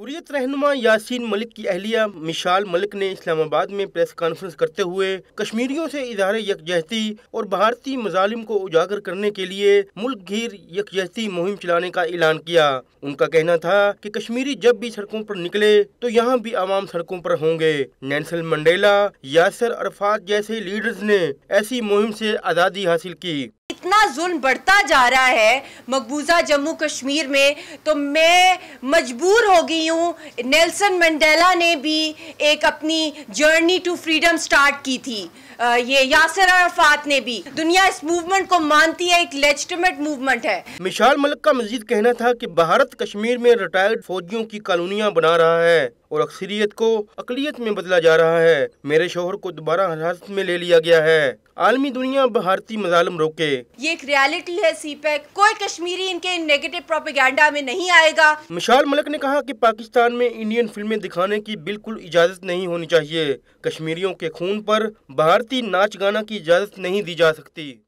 हुरियत रहनुमा यासीन मलिक की अहलिया मिशाल मलिक ने इस्लामाबाद में प्रेस कॉन्फ्रेंस करते हुए कश्मीरियों से इजहार यकजहती और भारतीय मजालिम को उजागर करने के लिए मुल्क घिर यकजहती मुहिम चलाने का ऐलान किया उनका कहना था कि कश्मीरी जब भी सड़कों पर निकले तो यहाँ भी आवाम सड़कों पर होंगे नैनसल मंडेला यासर अरफात जैसे लीडर्स ने ऐसी मुहिम से आज़ादी हासिल की इतना जुल्म बढ़ता जा रहा है मकबूजा जम्मू कश्मीर में तो मैं मजबूर हो गई हूँ नेल्सन मंडेला ने भी एक अपनी जर्नी टू फ्रीडम स्टार्ट की थी ये यासर अरफात ने भी दुनिया इस मूवमेंट को मानती है एक लेजिटमेट मूवमेंट है मिशाल मलिक का मजीद कहना था कि भारत कश्मीर में रिटायर्ड फौजियों की कॉलोनियाँ बना रहा है और अक्सरियत को अकलीत में बदला जा रहा है मेरे शोहर को दोबारा हिरासत में ले लिया गया है आलमी दुनिया भारतीय मजालम रोके ये एक रियलिटी है सी पैक कोई कश्मीरी इनके नेगेटिव प्रोपेगेंडा में नहीं आएगा मिशाल मलक ने कहा कि पाकिस्तान में इंडियन फिल्में दिखाने की बिल्कुल इजाज़त नहीं होनी चाहिए कश्मीरियों के खून पर भारतीय नाच गाना की इजाज़त नहीं दी जा सकती